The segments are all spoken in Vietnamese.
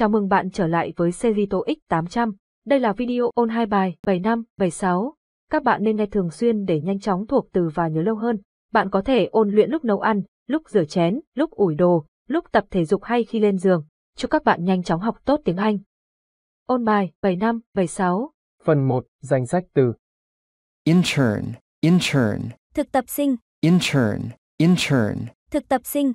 Chào mừng bạn trở lại với series X 800. Đây là video ôn hai bài 75, 76. Các bạn nên nghe thường xuyên để nhanh chóng thuộc từ và nhớ lâu hơn. Bạn có thể ôn luyện lúc nấu ăn, lúc rửa chén, lúc ủi đồ, lúc tập thể dục hay khi lên giường. Chúc các bạn nhanh chóng học tốt tiếng Anh. Ôn bài 75, 76. Phần 1, danh sách từ Intern, intern. Thực tập sinh. Intern, intern. Thực tập sinh.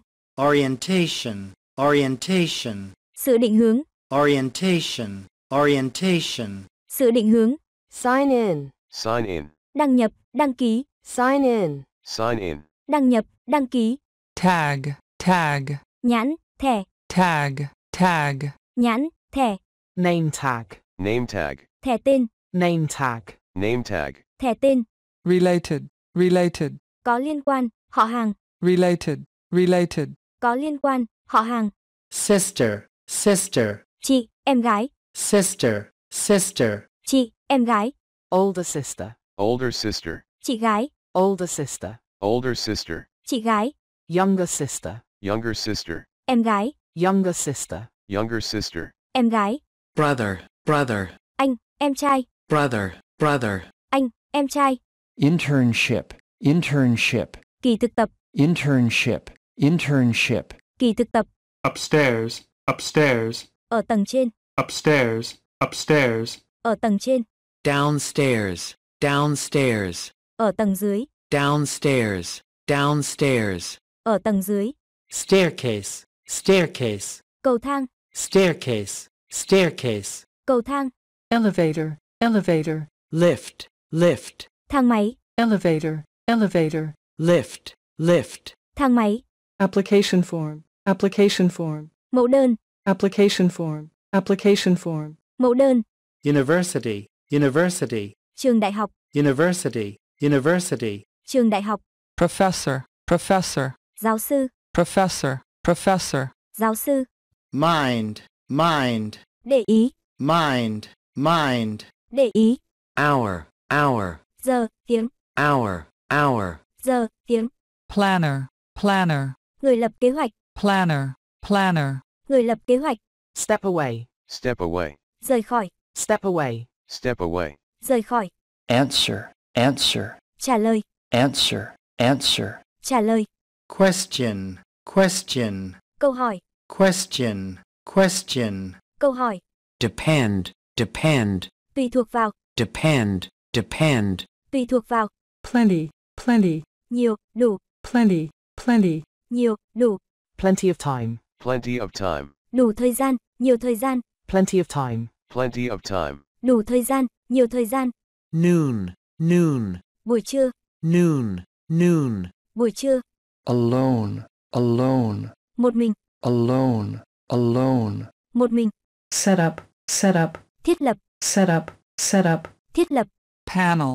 Orientation, orientation. Sự định hướng. Orientation. Orientation. Sự định hướng. Sign in. Sign in. Đăng nhập, đăng ký. Sign in. Sign in. Đăng nhập, đăng ký. Tag. Tag. Nhãn, thẻ. Tag. Tag. Nhãn, thẻ. Name tag. Name tag. Thẻ tên. Name tag. Name tag. Thẻ tên. Related. Related. Có liên quan, họ hàng. Related. Related. Có liên quan, họ hàng. Sister. Sister. Chị, em gái. Sister. Sister. Chị, em gái. Older sister. Older sister. Chị gái. Older sister. Older sister. Chị gái. Younger sister. Younger sister. Em gái. Younger sister. Younger sister. Em gái. Brother. Brother. Anh, em trai. Brother. Brother. Anh, em trai. Internship. Internship. Kỳ thực tập. Internship. Internship. Kỳ thực tập. Upstairs. upstairs, ở tầng trên, upstairs, upstairs, ở tầng trên, downstairs, downstairs, ở tầng dưới, downstairs, downstairs, ở tầng dưới, staircase, staircase, cầu thang, staircase, staircase, cầu thang, elevator, elevator, lift, lift, thang máy, elevator, elevator, lift, lift, thang máy, application form, application form, Mẫu đơn. Application form. Application form. Mẫu đơn. University. University. Trường đại học. University. University. Trường đại học. Professor. Professor. Giáo sư. Professor. Professor. Giáo sư. Mind. Mind. Để ý. Mind. Mind. Để ý. Hour. Hour. Giờ. Tiếng. Hour. Hour. Giờ. Tiếng. Planner. Planner. Người lập kế hoạch. Planner. Planner. Người lập kế hoạch. Step away. Step away. Rời khỏi. Step away. Step away. Rời khỏi. Answer. Answer. Trả lời. Answer. Answer. Trả lời. Question. Question. Câu hỏi. Question. Question. Câu hỏi. Depend. Depend. Tùy thuộc vào. Depend. Depend. Tùy thuộc vào. Plenty. Plenty. Nhiều, đủ. Plenty. Plenty. Nhiều, đủ. Plenty of time. Plenty of time. Đủ thời gian, nhiều thời gian. Plenty of time. Plenty of time. Đủ thời gian, nhiều thời gian. Noon, noon. Buổi trưa. Noon, noon. Buổi trưa. Alone, alone. Một mình. Alone, alone. Một mình. Set up, set up. Thiết lập. Set up, set up. Thiết lập. Panel,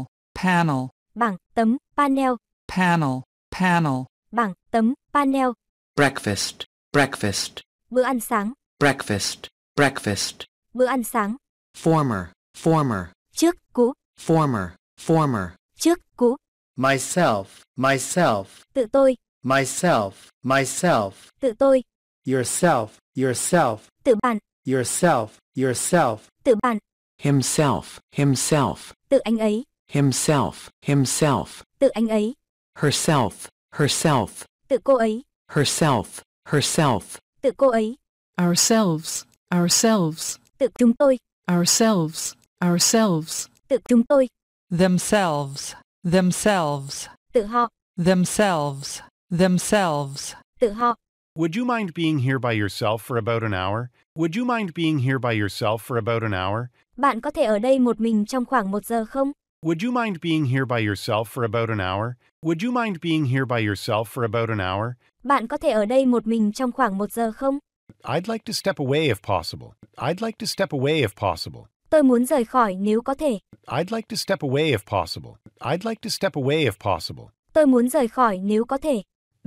panel. Bảng, tấm, panel. Panel, panel. Bảng, tấm, panel. Breakfast, breakfast bữa ăn sáng breakfast breakfast bữa ăn sáng former former trước cũ former former trước cũ myself myself tự tôi myself myself tự tôi yourself yourself tự bạn, yourself yourself tự bản himself himself tự anh ấy himself himself tự anh ấy herself herself tự cô ấy herself herself. Tự cô ấy. Ourselves, ourselves. Tự chúng tôi. Ourselves, ourselves. Tự chúng tôi. Themselves, themselves. Tự họ. Themselves, themselves. Tự họ. Would you mind being here by yourself for about an hour? Would you mind being here by yourself for about an hour? Bạn có thể ở đây một mình trong khoảng một giờ không? Would you mind being here by yourself for about an hour? Would you mind being here by yourself for about an hour? Bạn có thể ở đây một mình trong khoảng một giờ không? I'd like to step away if possible. I'd like to step away if possible. Tôi muốn rời khỏi nếu có thể. I'd like to step away if possible. I'd like to step away if possible. Tôi muốn rời khỏi nếu có thể.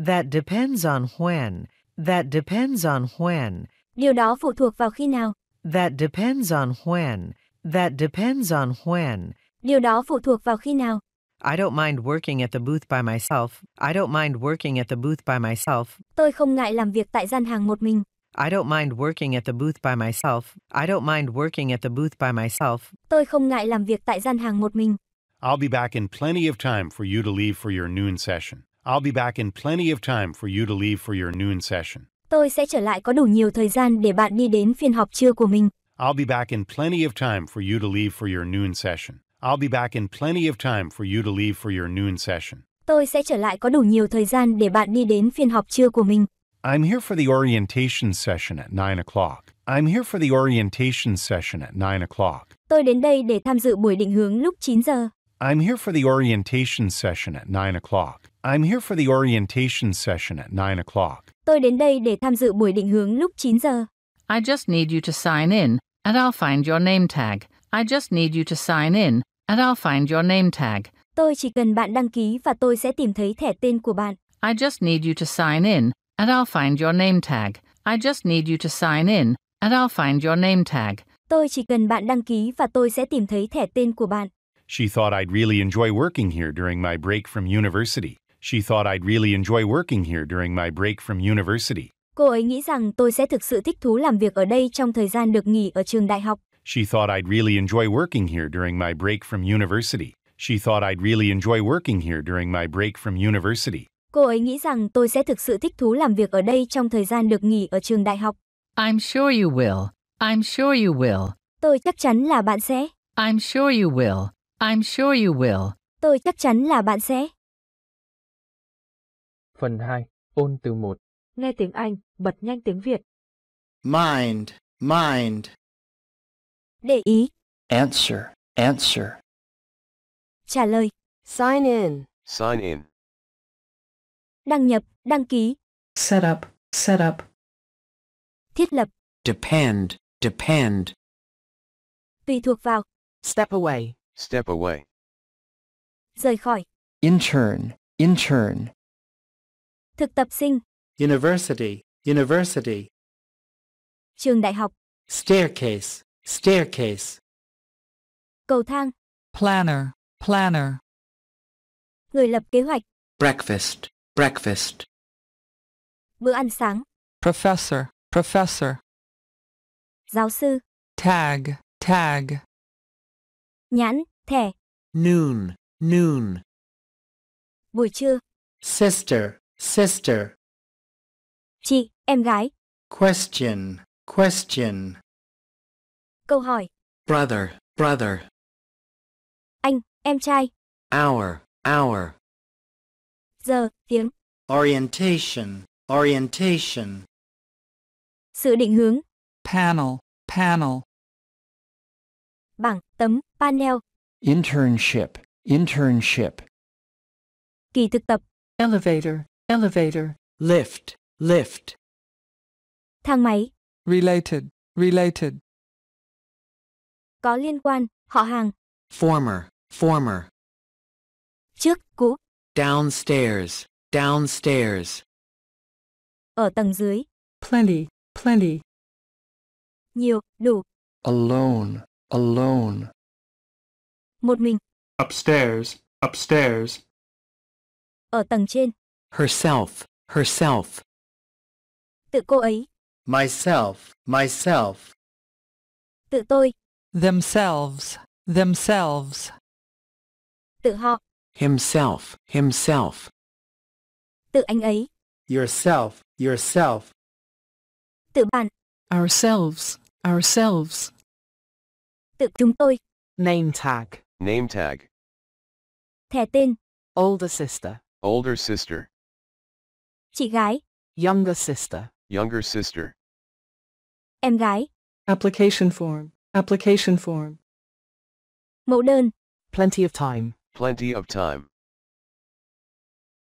That depends on when. That depends on when. Điều đó phụ thuộc vào khi nào. That depends on when. That depends on when. Điều đó phụ thuộc vào khi nào. I don't mind working at the booth by myself. I don't mind working at the booth by myself. Tôi không ngại làm việc tại gian hàng một mình. I don't mind working at the booth by myself. I don't mind working at the booth by myself. Tôi không ngại làm việc tại gian hàng một mình. I'll be back in plenty of time for you to leave for your noon session. I'll be back in plenty of time for you to leave for your noon session. Tôi sẽ trở lại có đủ nhiều thời gian để bạn đi đến phiên họp trưa của mình. I'll be back in plenty of time for you to leave for your noon session. I'll be back in plenty of time for you to leave for your noon session. Tôi sẽ trở lại có đủ nhiều thời gian để bạn đi đến phiên họp trưa của mình. I'm here for the orientation session at 9 o'clock. I'm here for the orientation session at 9 o'clock. Tôi đến đây để tham dự buổi định hướng lúc 9 giờ. I'm here for the orientation session at 9 o'clock. I'm here for the orientation session at 9 o'clock. Tôi đến đây để tham dự buổi định hướng lúc 9 giờ. I just need you to sign in and I'll find your name tag. I just need you to sign in and I'll find your name tag. Tôi chỉ cần bạn đăng ký và tôi sẽ tìm thấy thẻ tên của bạn. I just need you to sign in and I'll find your name tag. I just need you to sign in and I'll find your name tag. Tôi chỉ cần bạn đăng ký và tôi sẽ tìm thấy thẻ tên của bạn. She thought I'd really enjoy working here during my break from university. She thought I'd really enjoy working here during my break from university. Cô ấy nghĩ rằng tôi sẽ thực sự thích thú làm việc ở đây trong thời gian được nghỉ ở trường đại học. She thought I'd really enjoy working here during my break from university. She thought I'd really enjoy working here during my break from university. Cô ấy nghĩ rằng tôi sẽ thực sự thích thú làm việc ở đây trong thời gian được nghỉ ở trường đại học. I'm sure you will. I'm sure you will. Tôi chắc chắn là bạn sẽ. I'm sure you will. I'm sure you will. Tôi chắc chắn là bạn sẽ. Phần 2. Ôn từ 1. Nghe tiếng Anh, bật nhanh tiếng Việt. Mind, mind, để ý. Answer, answer. Trả lời. Sign in, sign in. Đăng nhập, đăng ký. Set up, set up. Thiết lập. Depend, depend. Tùy thuộc vào. Step away, step away. Rời khỏi. Intern, intern. Thực tập sinh. University, university. Trường đại học. Staircase, staircase cầu thang planner planner người lập kế hoạch breakfast breakfast bữa ăn sáng professor professor giáo sư tag tag nhãn thẻ noon noon buổi trưa sister sister chị em gái question question Câu hỏi. Brother, brother. Anh, em trai. Hour, hour. Giờ, tiếng. Orientation, orientation. Sự định hướng. Panel, panel. Bảng, tấm, panel. Internship, internship. Kỳ thực tập. Elevator, elevator. Lift, lift. Thang máy. Related, related có liên quan, họ hàng. Former, former. Trước, cũ. Downstairs, downstairs. Ở tầng dưới. Plenty, plenty. Nhiều, đủ. Alone, alone. Một mình. Upstairs, upstairs. Ở tầng trên. Herself, herself. Tự cô ấy. Myself, myself. Tự tôi. themselves, themselves. Tự họ. Himself, himself. Tự anh ấy. Yourself, yourself. Tự bạn. Ourselves, ourselves. Tự chúng tôi. Name tag. Name tag. Thẻ tên. Older sister. Older sister. Chị gái. Younger sister. Younger sister. Em gái. Application form. Application form. Mẫu đơn. Plenty of time. Plenty of time.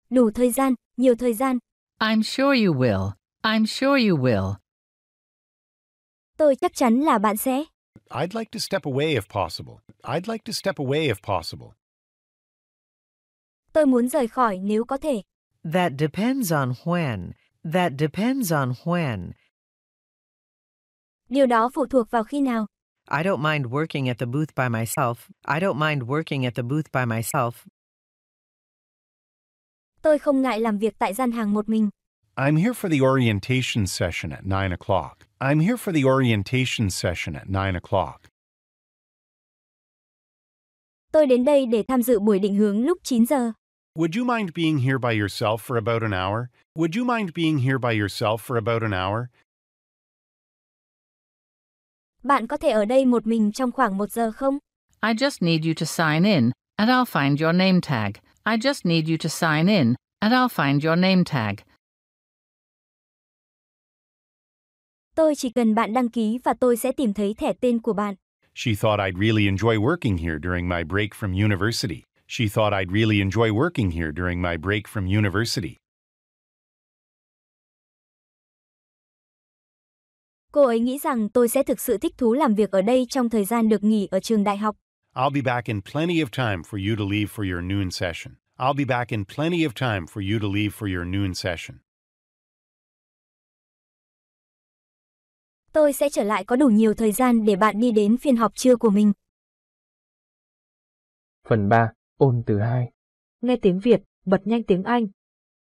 Đủ thời gian, nhiều thời gian. I'm sure you will. I'm sure you will. Tôi chắc chắn là bạn sẽ. I'd like to step away if possible. I'd like to step away if possible. Tôi muốn rời khỏi nếu có thể. That depends on when. That depends on when. Điều đó phụ thuộc vào khi nào. I don't mind working at the booth by myself. I don't mind working at the booth by myself. Tôi không ngại làm việc tại gian hàng một mình. I'm here for the orientation session at 9 o'clock. I'm here for the orientation session at 9 o'clock. Tôi đến đây để tham dự buổi định hướng lúc 9 giờ. Would you mind being here by yourself for about an hour? Would you mind being here by yourself for about an hour? Bạn có thể ở đây một mình trong khoảng một giờ không? I just need you to sign in, and I'll find your name tag. I just need you to sign in, and I'll find your name tag. Tôi chỉ cần bạn đăng ký và tôi sẽ tìm thấy thẻ tên của bạn. She thought I'd really enjoy working here during my break from university. She thought I'd really enjoy working here during my break from university. Cô ấy nghĩ rằng tôi sẽ thực sự thích thú làm việc ở đây trong thời gian được nghỉ ở trường đại học. I'll be back in plenty of time for you to leave for your noon session. I'll be back in plenty of time for you to leave for your noon session. Tôi sẽ trở lại có đủ nhiều thời gian để bạn đi đến phiên họp trưa của mình. Phần 3. Ôn từ 2. Nghe tiếng Việt, bật nhanh tiếng Anh.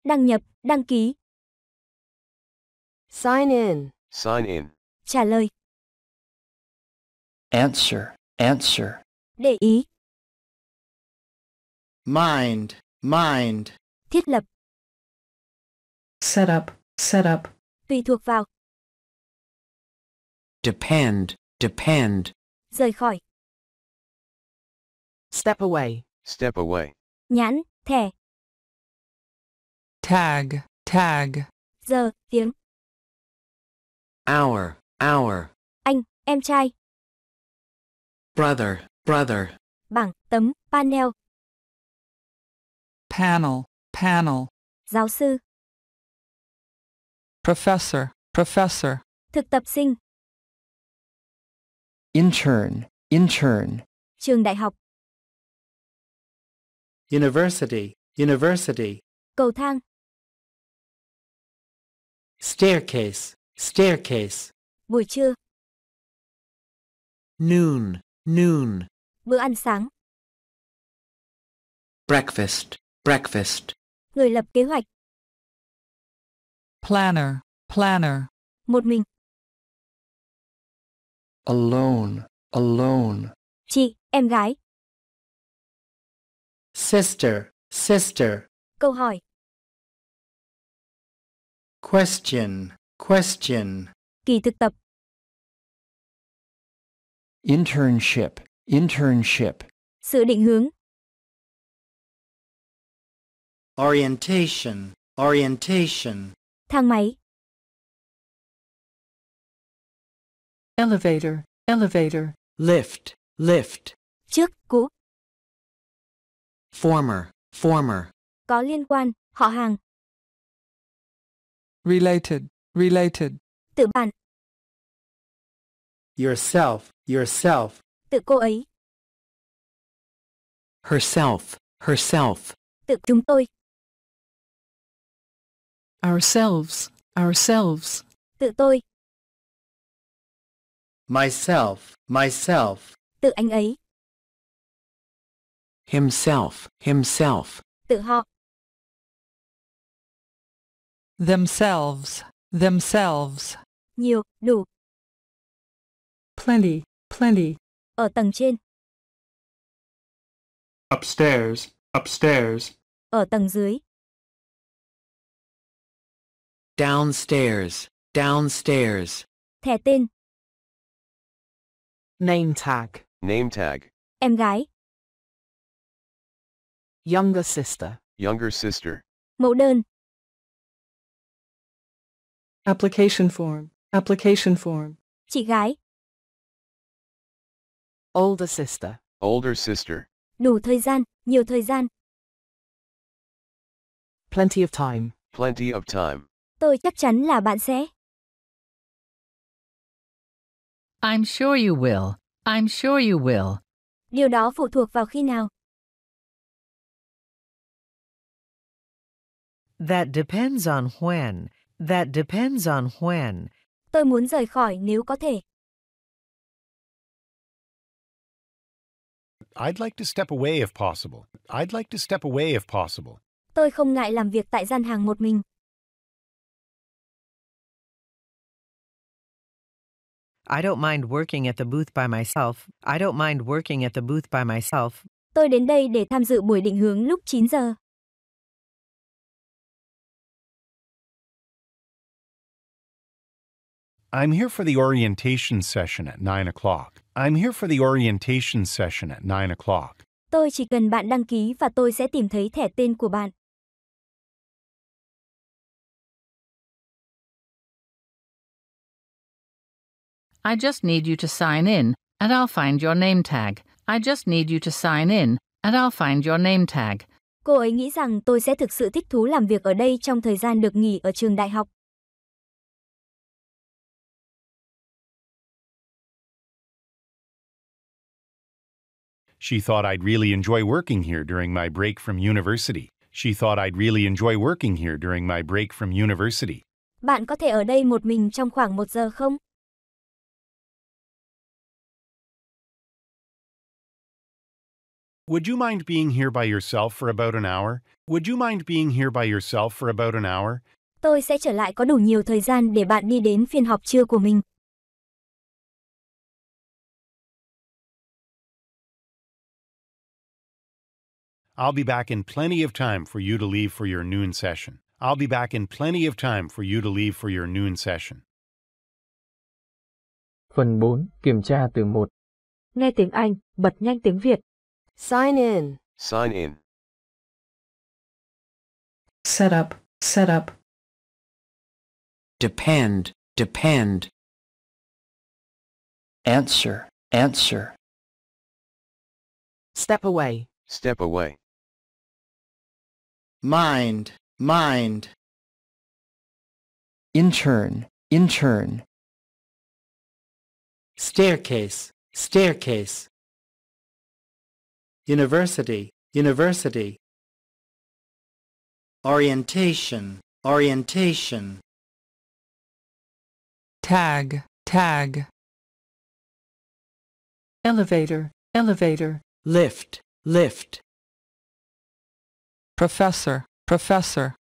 Đăng nhập, đăng ký. Sign in. Sign in. Trả lời. Answer. Answer. Để ý. Mind. Mind. Thiết lập. Set up. Set up. Tùy thuộc vào. Depend. Depend. Rời khỏi. Step away. Step away. Nhãn, thẻ. Tag, tag. Giờ, tiếng. Our, our. Anh, em trai. Brother, brother. Bảng, tấm, panel. Panel, panel. Giáo sư. Professor, professor. Thực tập sinh. Intern, intern. Trường đại học. University, university. Cầu thang. Staircase, staircase. Buổi trưa. Noon, noon. Bữa ăn sáng. Breakfast, breakfast. Người lập kế hoạch. Planner, planner. Một mình. Alone, alone. Chị, em gái. Sister, sister. Câu hỏi. Question, Question. Kỳ thực tập. Internship. Internship. Sự định hướng. Orientation. Orientation. Thang máy. Elevator. Elevator. Lift. Lift. Trước, cũ. Former. Former. Có liên quan, họ hàng. Related related tự bạn yourself yourself tự cô ấy herself herself tự chúng tôi ourselves ourselves tự tôi myself myself tự anh ấy himself himself tự họ themselves themselves. Nhiều, đủ. Plenty, plenty. Ở tầng trên. Upstairs, upstairs. Ở tầng dưới. Downstairs, downstairs. Thẻ tên. Name tag. Name tag. Em gái. Younger sister. Younger sister. Mẫu đơn. Application form. Application form. Chị gái. Older sister. Older sister. Đủ thời gian, nhiều thời gian. Plenty of time. Plenty of time. Tôi chắc chắn là bạn sẽ. I'm sure you will. I'm sure you will. Điều đó phụ thuộc vào khi nào. That depends on when. That depends on when. Tôi muốn rời khỏi nếu có thể. I'd like to step away if possible. I'd like to step away if possible. Tôi không ngại làm việc tại gian hàng một mình. I don't mind working at the booth by myself. I don't mind working at the booth by myself. Tôi đến đây để tham dự buổi định hướng lúc 9 giờ. I'm here for the orientation session at 9 o'clock. I'm here for the orientation session at 9 o'clock. Tôi chỉ cần bạn đăng ký và tôi sẽ tìm thấy thẻ tên của bạn. I just need you to sign in and I'll find your name tag. I just need you to sign in and I'll find your name tag. Cô ấy nghĩ rằng tôi sẽ thực sự thích thú làm việc ở đây trong thời gian được nghỉ ở trường đại học. She thought I'd really enjoy working here during my break from university. She thought I'd really enjoy working here during my break from university. Bạn có thể ở đây một mình trong khoảng một giờ không? Would you mind being here by yourself for about an hour? Would you mind being here by yourself for about an hour? Tôi sẽ trở lại có đủ nhiều thời gian để bạn đi đến phiên họp trưa của mình. I'll be back in plenty of time for you to leave for your noon session. I'll be back in plenty of time for you to leave for your noon session. Phần 4. Kiểm tra từ 1 Nghe tiếng Anh, bật nhanh tiếng Việt. Sign in. Sign in. Set up. Set up. Depend. Depend. Answer. Answer. Step away. Step away mind, mind. Intern, intern. Staircase, staircase. University, university. Orientation, orientation. Tag, tag. Elevator, elevator. Lift, lift professor, professor.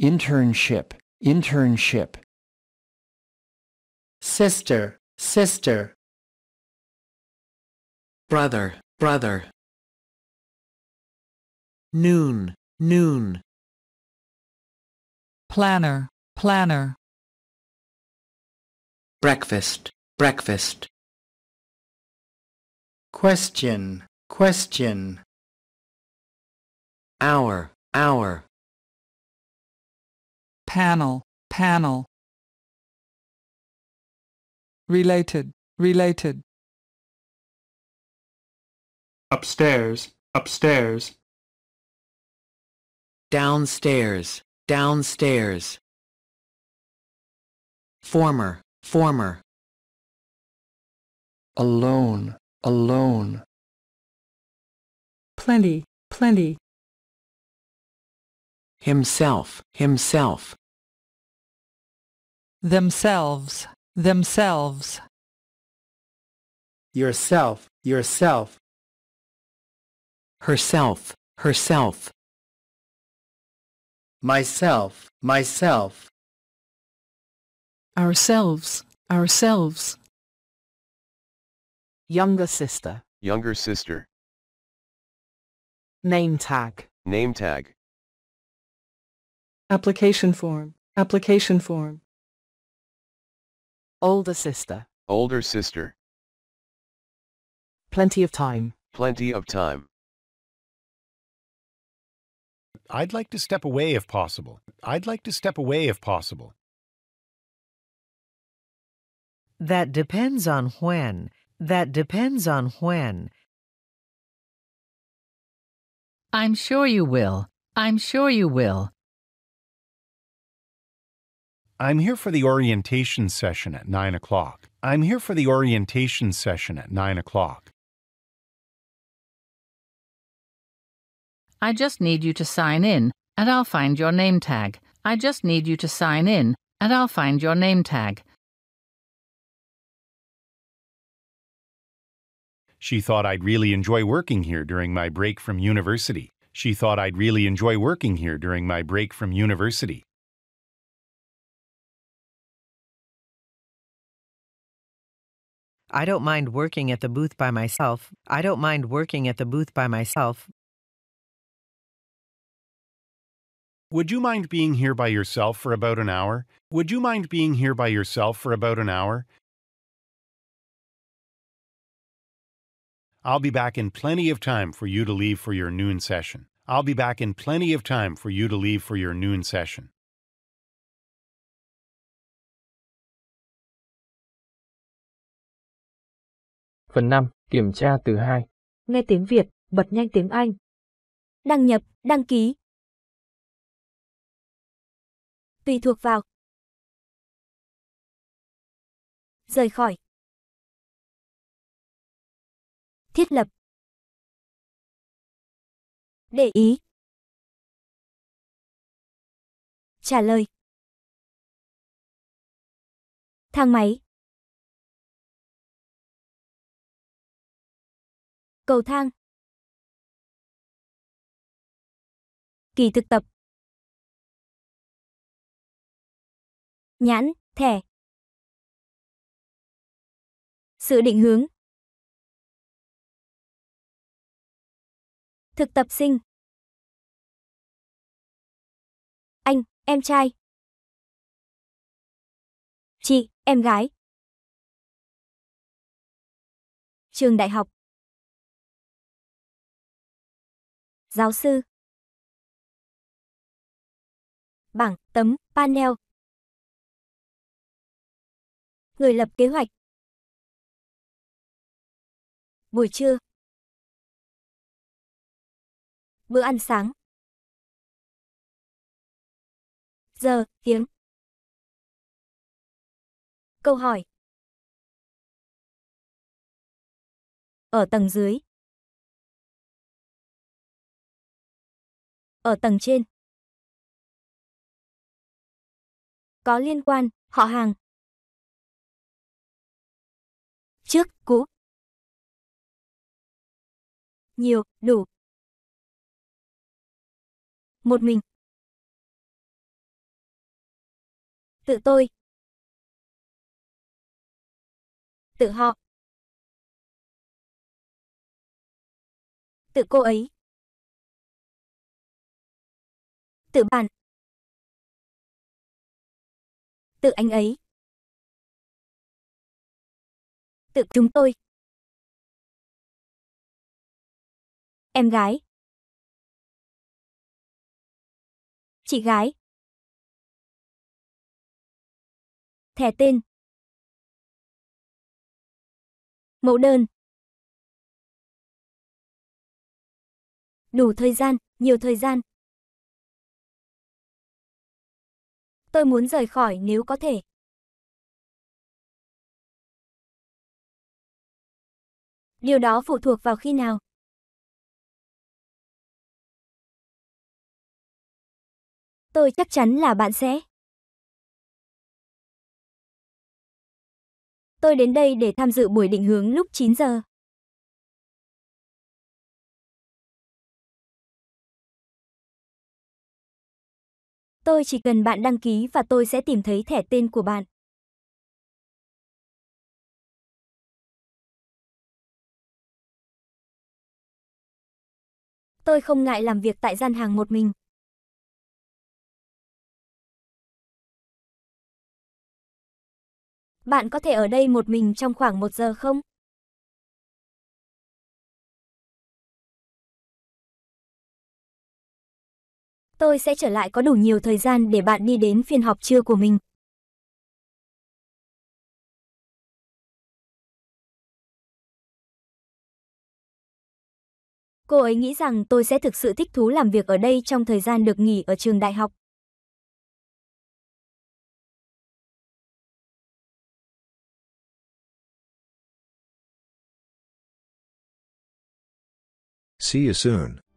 Internship, internship. Sister, sister. Brother, brother. Noon, noon. Planner, planner. Breakfast, breakfast. Question, question hour, hour. Panel, panel. Related, related. Upstairs, upstairs. Downstairs, downstairs. Former, former. Alone, alone. Plenty, plenty himself, himself. Themselves, themselves. Yourself, yourself. Herself, herself. Myself, myself. Ourselves, ourselves. Younger sister. Younger sister. Name tag. Name tag application form, application form. Older sister, older sister, plenty of time, plenty of time. I'd like to step away if possible. I'd like to step away if possible. That depends on when. That depends on when. I'm sure you will. I'm sure you will. I'm here for the orientation session at 9 o'clock. I'm here for the orientation session at 9 o'clock. I just need you to sign in, and I'll find your name tag. I just need you to sign in, and I'll find your name tag. She thought I'd really enjoy working here during my break from university. She thought I'd really enjoy working here during my break from university. I don't mind working at the booth by myself. I don't mind working at the booth by myself. Would you mind being here by yourself for about an hour? Would you mind being here by yourself for about an hour? I'll be back in plenty of time for you to leave for your noon session. I'll be back in plenty of time for you to leave for your noon session. Phần 5. Kiểm tra từ 2. Nghe tiếng Việt, bật nhanh tiếng Anh. Đăng nhập, đăng ký. Tùy thuộc vào. Rời khỏi. Thiết lập. Để ý. Trả lời. Thang máy. Cầu thang. Kỳ thực tập. Nhãn, thẻ. Sự định hướng. Thực tập sinh. Anh, em trai. Chị, em gái. Trường đại học. giáo sư. Bảng, tấm, panel. Người lập kế hoạch. Buổi trưa. Bữa ăn sáng. Giờ, tiếng. Câu hỏi. Ở tầng dưới. ở tầng trên. Có liên quan, họ hàng. Trước, cũ. Nhiều, đủ. Một mình. Tự tôi. Tự họ. Tự cô ấy. tự bạn. Tự anh ấy. Tự chúng tôi. Em gái. Chị gái. Thẻ tên. Mẫu đơn. Đủ thời gian, nhiều thời gian. tôi muốn rời khỏi nếu có thể. Điều đó phụ thuộc vào khi nào. Tôi chắc chắn là bạn sẽ. Tôi đến đây để tham dự buổi định hướng lúc 9 giờ. Tôi chỉ cần bạn đăng ký và tôi sẽ tìm thấy thẻ tên của bạn. Tôi không ngại làm việc tại gian hàng một mình. Bạn có thể ở đây một mình trong khoảng một giờ không? tôi sẽ trở lại có đủ nhiều thời gian để bạn đi đến phiên họp trưa của mình. Cô ấy nghĩ rằng tôi sẽ thực sự thích thú làm việc ở đây trong thời gian được nghỉ ở trường đại học. See you soon.